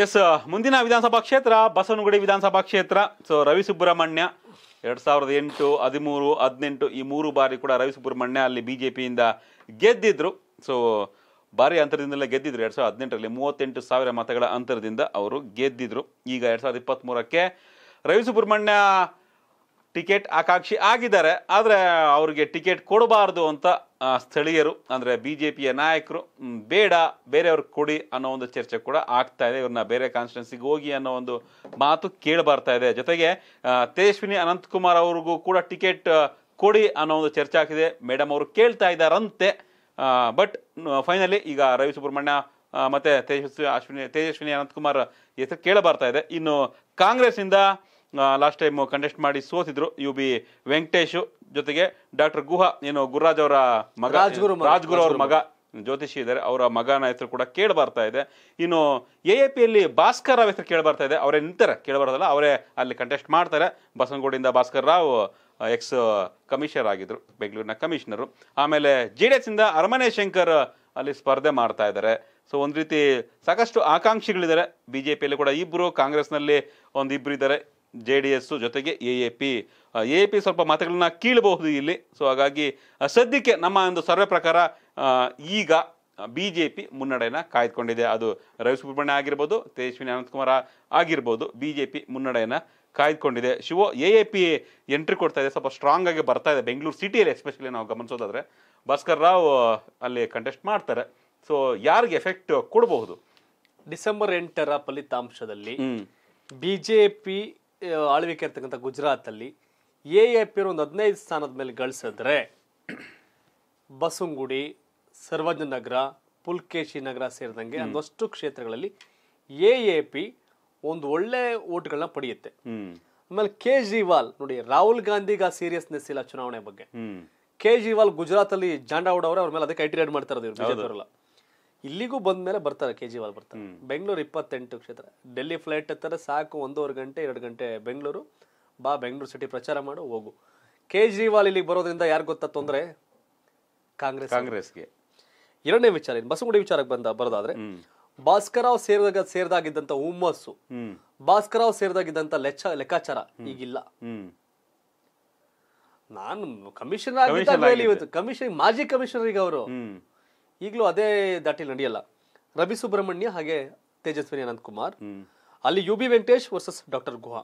S ಮುಂದಿನ ವಿಧಾನಸಭಾ ಕ್ಷೇತ್ರ ಬಸವನಗುಡಿ ವಿಧಾನಸಭಾ ಕ್ಷೇತ್ರ ಸೊ ರವಿ ಸುಬ್ರಹ್ಮಣ್ಯ ಎರಡು ಸಾವಿರದ ಎಂಟು ಹದಿಮೂರು ಹದಿನೆಂಟು ಈ ಮೂರು ಬಾರಿ ಕೂಡ ರವಿ ಸುಬ್ರಹ್ಮಣ್ಯ ಅಲ್ಲಿ ಬಿ ಜೆ ಪಿಯಿಂದ ಗೆದ್ದಿದ್ರು ಸೊ ಭಾರಿ ಅಂತರದಿಂದಲೇ ಗೆದ್ದಿದ್ರು ಎರಡು ಸಾವಿರದ ಹದಿನೆಂಟರಲ್ಲಿ ಮೂವತ್ತೆಂಟು ಸಾವಿರ ಮತಗಳ ಅಂತರದಿಂದ ಅವರು ಗೆದ್ದಿದ್ರು ಈಗ ಎರಡು ಸಾವಿರದ ಇಪ್ಪತ್ತ್ಮೂರಕ್ಕೆ ರವಿ ಸುಬ್ರಹ್ಮಣ್ಯ ಟಿಕೆಟ್ ಆಕಾಂಕ್ಷಿ ಆಗಿದ್ದಾರೆ ಆದರೆ ಅವರಿಗೆ ಟಿಕೆಟ್ ಕೊಡಬಾರ್ದು ಅಂತ ಸ್ಥಳೀಯರು ಅಂದರೆ ಬಿ ಜೆ ಪಿಯ ನಾಯಕರು ಬೇಡ ಬೇರೆಯವ್ರಿಗೆ ಕೊಡಿ ಅನ್ನೋ ಒಂದು ಚರ್ಚೆ ಕೂಡ ಆಗ್ತಾ ಇದೆ ಇವ್ರನ್ನ ಬೇರೆ ಕಾನ್ಸ್ಟಿಟ್ಯೂನ್ಸಿಗೆ ಹೋಗಿ ಅನ್ನೋ ಒಂದು ಮಾತು ಬರ್ತಾ ಇದೆ ಜೊತೆಗೆ ತೇಜಸ್ವಿನಿ ಅನಂತಕುಮಾರ್ ಅವ್ರಿಗೂ ಕೂಡ ಟಿಕೆಟ್ ಕೊಡಿ ಅನ್ನೋ ಒಂದು ಚರ್ಚೆ ಆಗಿದೆ ಮೇಡಮ್ ಅವರು ಕೇಳ್ತಾ ಇದ್ದಾರಂತೆ ಬಟ್ ಫೈನಲಿ ಈಗ ರವಿ ಸುಬ್ರಹ್ಮಣ್ಯ ಮತ್ತು ತೇಜಸ್ವಿ ಅಶ್ವಿನಿ ತೇಜಸ್ವಿನಿ ಅನಂತಕುಮಾರ್ ಹೆಸರು ಕೇಳಬರ್ತಾ ಇದೆ ಇನ್ನು ಕಾಂಗ್ರೆಸ್ನಿಂದ ಲಾಸ್ಟ್ ಟೈಮ್ ಕಂಟೆಸ್ಟ್ ಮಾಡಿ ಸೋತಿದ್ರು ಯು ಬಿ ವೆಂಕಟೇಶು ಜೊತೆಗೆ ಡಾಕ್ಟರ್ ಗುಹಾ ಏನು ಗುರುರಾಜ್ ಅವರ ಮಗ ರಾಜ್ಗುರು ಅವ್ರ ಮಗ ಜ್ಯೋತಿಷಿ ಇದ್ದಾರೆ ಅವರ ಮಗನ ಹೆಸರು ಕೂಡ ಕೇಳಿ ಬರ್ತಾ ಇದೆ ಇನ್ನು ಎ ಎ ಪಿಯಲ್ಲಿ ಭಾಸ್ಕರ್ ರಾವ್ ಹೆಸರು ಕೇಳಿ ಬರ್ತಾ ಇದೆ ಅವರೇ ನಿಂತಾರೆ ಕೇಳಿ ಅವರೇ ಅಲ್ಲಿ ಕಂಟೆಸ್ಟ್ ಮಾಡ್ತಾರೆ ಬಸನಗೌಡಿಂದ ಭಾಸ್ಕರ್ ರಾವ್ ಎಕ್ಸ್ ಕಮಿಷನರ್ ಆಗಿದ್ರು ಬೆಂಗಳೂರಿನ ಕಮಿಷನರು ಆಮೇಲೆ ಜೆ ಡಿ ಎಸ್ ಇಂದ ಅರಮನೆ ಶಂಕರ್ ಅಲ್ಲಿ ಸ್ಪರ್ಧೆ ಮಾಡ್ತಾ ಇದ್ದಾರೆ ಸೊ ಒಂದು ರೀತಿ ಸಾಕಷ್ಟು ಆಕಾಂಕ್ಷಿಗಳಿದ್ದಾರೆ ಬಿ ಜೆ ಪಿಯಲ್ಲಿ ಕೂಡ ಇಬ್ಬರು ಕಾಂಗ್ರೆಸ್ನಲ್ಲಿ ಒಂದಿಬ್ರು ಇದ್ದಾರೆ ಜೆ ಡಿ ಎಸ್ ಜೊತೆಗೆ A A P A P ಸ್ವಲ್ಪ ಮತಗಳನ್ನ ಕೀಳಬಹುದು ಇಲ್ಲಿ ಸೊ ಹಾಗಾಗಿ ಸದ್ಯಕ್ಕೆ ನಮ್ಮ ಒಂದು ಸರ್ವೆ ಪ್ರಕಾರ ಈಗ ಬಿ ಜೆ ಪಿ ಮುನ್ನಡೆಯನ್ನು ಕಾಯ್ದುಕೊಂಡಿದೆ ಅದು ರವಿ ಸುಬ್ರಹ್ಮಣ್ಯ ಆಗಿರ್ಬೋದು ತೇಜಸ್ವಿನಿ ಅನಂತಕುಮಾರ ಆಗಿರ್ಬೋದು ಬಿ ಜೆ ಪಿ ಮುನ್ನಡೆಯನ್ನು ಕಾಯ್ದುಕೊಂಡಿದೆ Shiva A A P entry ಕೊಡ್ತಾ ಇದೆ ಸ್ವಲ್ಪ ಸ್ಟ್ರಾಂಗ್ ಆಗಿ ಬರ್ತಾ ಇದೆ ಬೆಂಗಳೂರು ಸಿಟಿಯಲ್ಲಿ ಎಸ್ಪೆಷಲಿ ನಾವು ಗಮನಿಸೋದಾದರೆ ಭಾಸ್ಕರ್ ರಾವ್ ಅಲ್ಲಿ ಕಂಟೆಸ್ಟ್ ಮಾಡ್ತಾರೆ ಸೊ ಯಾರಿಗೆ ಎಫೆಕ್ಟ್ ಕೊಡಬಹುದು ಡಿಸೆಂಬರ್ ಎಂಟರ ಫಲಿತಾಂಶದಲ್ಲಿ ಬಿ ಜೆ ಪಿ ಆಳ್ವಿಕೆ ಇರ್ತಕ್ಕಂಥ ಗುಜರಾತಲ್ಲಿ ಎ ಎ ಪಿ ಒಂದು ಹದಿನೈದು ಸ್ಥಾನದ ಮೇಲೆ ಗಳಿಸಿದ್ರೆ ಬಸವಂಗುಡಿ ಸರ್ವಜ್ಞ ನಗರ ಪುಲ್ಕೇಶಿ ನಗರ ಸೇರಿದಂಗೆ ಒಂದಷ್ಟು ಕ್ಷೇತ್ರಗಳಲ್ಲಿ ಎ ಎ ಪಿ ಒಂದು ಒಳ್ಳೆ ಓಟ್ಗಳನ್ನ ಪಡೆಯುತ್ತೆ ಆಮೇಲೆ ಕೇಜ್ರಿವಾಲ್ ನೋಡಿ ರಾಹುಲ್ ಗಾಂಧಿಗೆ ಸೀರಿಯಸ್ನೆಸ್ ಇಲ್ಲ ಚುನಾವಣೆ ಬಗ್ಗೆ ಕೇಜ್ರಿವಾಲ್ ಗುಜರಾತ್ ಅಲ್ಲಿ ಜಾಂಡಾ ಅವ್ರ ಮೇಲೆ ಅದಕ್ಕೆ ಐಟಿ ರೈಡ್ ಇಲ್ಲಿಗೂ ಬಂದ ಮೇಲೆ ಬರ್ತಾರೆ ಕೇಜ್ರಿವಾಲ್ ಬರ್ತಾರೆ ಬೆಂಗಳೂರು ಇಪ್ಪತ್ತೆಂಟು ಕ್ಷೇತ್ರ ಡೆಲ್ಲಿ ಫ್ಲೈಟ್ ಹತ್ತಾರೆ ಸಾಕು ಒಂದೂವರೆ ಗಂಟೆ ಎರಡು ಗಂಟೆ ಬೆಂಗಳೂರು ಬಾ ಬೆಂಗಳೂರು ಸಿಟಿ ಪ್ರಚಾರ ಮಾಡು ಹೋಗು ಕೇಜ್ರಿವಾಲ್ ಇಲ್ಲಿಗೆ ಬರೋದ್ರಿಂದ ಯಾರು ಗೊತ್ತಾ ತೊಂದರೆ ಕಾಂಗ್ರೆಸ್ ಕಾಂಗ್ರೆಸ್ಗೆ ಎರಡನೇ ವಿಚಾರ ಏನು ಬಸವಗುಡಿ ವಿಚಾರಕ್ಕೆ ಬಂದ ಬರೋದಾದ್ರೆ ರಾವ್ ಸೇರಿದಾಗ ಸೇರಿದಾಗಿದ್ದಂತ ಹುಮ್ಮಸ್ಸು ರಾವ್ ಸೇರಿದಾಗಿದ್ದಂತ ಲೆಚ್ಚ ಲೆಕ್ಕಾಚಾರ ಈಗಿಲ್ಲ ನಾನು ಕಮಿಷನರ್ ಆಗಿದ್ದಾಗ ಕಮಿಷನ್ ಮಾಜಿ ಕಮಿಷನರ್ ಈಗ ಅವರು ಈಗಲೂ ಅದೇ ದಾಟಿ ನಡೆಯಲ್ಲ ರವಿ ಸುಬ್ರಹ್ಮಣ್ಯ ಹಾಗೆ ತೇಜಸ್ವಿನಿ ಅನಂತ್ ಕುಮಾರ್ ಅಲ್ಲಿ U B Venkatesh versus doctor Guha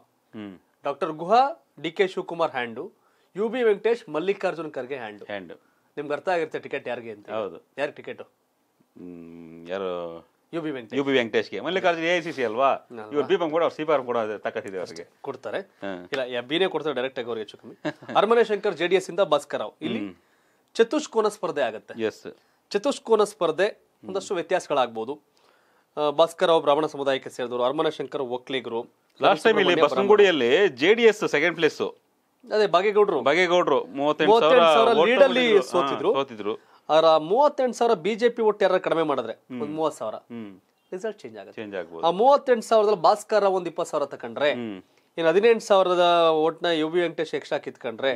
doctor Guha D K Shivakumar hand U B Venkatesh Mallikarjun Kharge hand hand ನಿಮ್ಗೆ ಅರ್ಥ ಆಗಿರುತ್ತೆ ಟಿಕೆಟ್ ಯಾರಿಗೆ ಅಂತ ಹೌದು ಯಾರು ಟಿಕೆಟ್ ಯಾರು U B Venkatesh U B ವೆಂಕಟೇಶ್ಗೆ ಮಲ್ಲಿಕಾರ್ಜುನ್ ಎ ಸಿ ಸಿ ಅಲ್ವಾ ಇವ್ರು ಬಿ ಕೂಡ ಅವ್ರು ಸಿ ಪಿ ಆರ್ ಕೂಡ ತಕ್ಕತ್ತಿದೆ ಅವರಿಗೆ ಕೊಡ್ತಾರೆ ಇಲ್ಲ ಬಿನೇ ಕೊಡ್ತಾರೆ ಡೈರೆಕ್ಟ್ ಆಗಿ ಅವ್ರಿಗೆ ಹೆಚ್ಚು ಕಮ್ಮಿ ಅರಮನೆ ಶಂಕರ್ ಜೆ ಡಿ ಎಸ್ ಇಂದ ಭಾಸ್ಕರ್ ಇಲ್ಲಿ ಚತುಷ್ಕೋನ ಸ್ಪರ್ಧೆ ಆಗುತ್ತೆ ಎಸ್ ಚತುಷ್ಕೋನ ಸ್ಪರ್ಧೆ ಒಂದಷ್ಟು ವ್ಯತ್ಯಾಸಗಳಾಗ್ಬೋದು ಭಾಸ್ಕರ್ ಅವರು ಬ್ರಾಹ್ಮಣ ಸಮುದಾಯಕ್ಕೆ ಸೇರಿದವರು ಅರ್ಮನಶಂಕರ್ ಒಕ್ಲಿಗರು ಲಾಸ್ಟ್ ಟೈಮ್ ಇಲ್ಲಿ ಡಿ ಜೆಡಿಎಸ್ ಸೆಕೆಂಡ್ ಪ್ಲೇಸ್ ಅದೇ ಬಾಗೇಗೌಡರು ಬಾಗೇಗೌಡರು ಲೀಡಲ್ಲಿ ಸೋತಿದ್ರು ಸೋತಿದ್ರು ಅವರ ಮೂವತ್ತೆಂಟು ಸಾವಿರ ಬಿಜೆಪಿ ಒಟ್ಟು ಯಾರು ಕಡಿಮೆ ಮಾಡಿದ್ರೆ ಒಂದ್ ಮೂವತ್ ಸಾವಿರ ರಿಸಲ್ಟ್ ಚೇಂಜ್ ಆಗುತ್ತೆ ಚೇಂಜ್ ಆಗ್ಬೋದು ಆ ಮೂವತ್ತೆಂಟು ಸಾವಿರದಲ್ಲಿ ಭಾಸ್ಕರ್ ಒಂದ್ ಇಪ್ಪತ್ತು ಸಾವಿರ ತಕೊಂಡ್ರೆ ಇನ್ನು ಹದಿನೆಂಟು ಸಾವಿರದ ಓಟ್ನ ಯು ವಿ ವೆಂಕಟೇಶ್ ಎಕ್ಸ್ಟ್ರಾ ಕಿತ್ಕೊಂಡ್ರೆ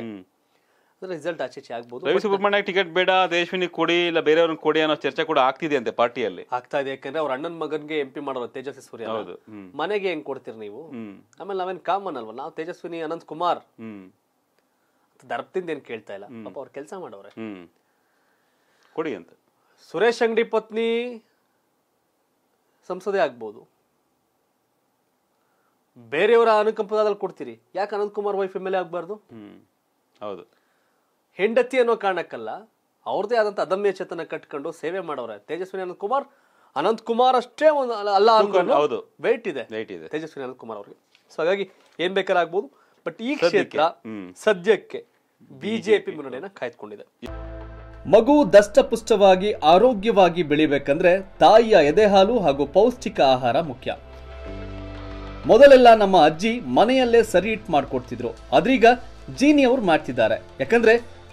ರಿಸಲ್ಟ್ ಆಚೆ ಆಗ್ಬೋದು ರವಿ ಸುಬ್ರಹ್ಮಣ್ಯ ಟಿಕೆಟ್ ಬೇಡ ತೇಜಸ್ವಿನಿ ಕೊಡಿ ಇಲ್ಲ ಬೇರೆಯವ್ರನ್ನ ಕೊಡಿ ಅನ್ನೋ ಚರ್ಚೆ ಕೂಡ ಆಗ್ತಿದೆ ಅಂತೆ ಪಾರ್ಟಿಯಲ್ಲಿ ಆಗ್ತಾ ಇದೆ ಯಾಕಂದ್ರೆ ಅವ್ರ ಅಣ್ಣನ ಮಗನ್ಗೆ ಎಂ ಪಿ ಮಾಡೋರು ತೇಜಸ್ವಿ ಸೂರ್ಯ ಮನೆಗೆ ಹೆಂಗ್ ಕೊಡ್ತೀರಿ ನೀವು ಆಮೇಲೆ ನಾವೇನ್ ಕಾಮನ್ ಅಲ್ವಾ ನಾವು ತೇಜಸ್ವಿನಿ ಅನಂತ್ ಕುಮಾರ್ ದರ್ಪದಿಂದ ಏನ್ ಕೇಳ್ತಾ ಇಲ್ಲ ಪಾಪ ಅವ್ರ ಕೆಲಸ ಮಾಡವ್ರೆ ಕೊಡಿ ಅಂತ ಸುರೇಶ್ ಅಂಗಡಿ ಪತ್ನಿ ಸಂಸದೆ ಆಗ್ಬೋದು ಬೇರೆಯವರ ಅನುಕಂಪದಲ್ಲಿ ಕೊಡ್ತೀರಿ ಯಾಕೆ Ananth Kumar wife M L A ಆಗ್ಬಾರ್ದು ಹೌದು ಹೆಂಡತಿ ಅನ್ನೋ ಕಾರಣಕ್ಕಲ್ಲ ಅವ್ರದೇ ಆದಂಥ ಅದಮ್ಯ ಚೇತನ ಕಟ್ಕೊಂಡು ಸೇವೆ ಮಾಡೋರ ತೇಜಸ್ವಿ ಅನಂತ್ ಕುಮಾರ್ ಅನಂತ್ ಕುಮಾರ್ ಅಷ್ಟೇ ಒಂದು ಅಲ್ಲ ಹೌದು ವೆಯ್ಟ್ ಇದೆ ವೆಯ್ಟ್ ಇದೆ ತೇಜಸ್ವಿನಿ ಕುಮಾರ್ ಅವ್ರಿಗೆ ಸೊ ಹಾಗಾಗಿ ಏನ್ ಬೇಕಾದ್ರೂ ಆಗ್ಬೋದು ಬಟ್ ಈ ಕ್ಷೇತ್ರ ಸದ್ಯಕ್ಕೆ ಬಿಜೆಪಿ ಮುನ್ನಡೆಯನ್ನ ಕಾಯ್ದುಕೊಂಡಿದೆ ಮಗು ದಷ್ಟಪುಷ್ಟವಾಗಿ ಆರೋಗ್ಯವಾಗಿ ಬೆಳಿಬೇಕಂದ್ರೆ ತಾಯಿಯ ಎದೆ ಹಾಲು ಹಾಗೂ ಪೌಷ್ಟಿಕ ಆಹಾರ ಮುಖ್ಯ ಮೊದಲೆಲ್ಲ ನಮ್ಮ ಅಜ್ಜಿ ಮನೆಯಲ್ಲೇ ಸರಿ ಇಟ್ ಮಾಡ್ಕೊಡ್ತಿದ್ರು ಅದ್ರೀಗ ಜೀನಿ ಅವ್ರು ಮಾಡ್ತಿದ್ದಾರೆ ಯಾಕಂದ್ರೆ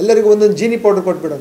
ಎಲ್ಲರಿಗೂ ಒಂದು ಜೀನಿ ಪೌಡರ್ ಕೊಟ್ಬಿಡೋಣ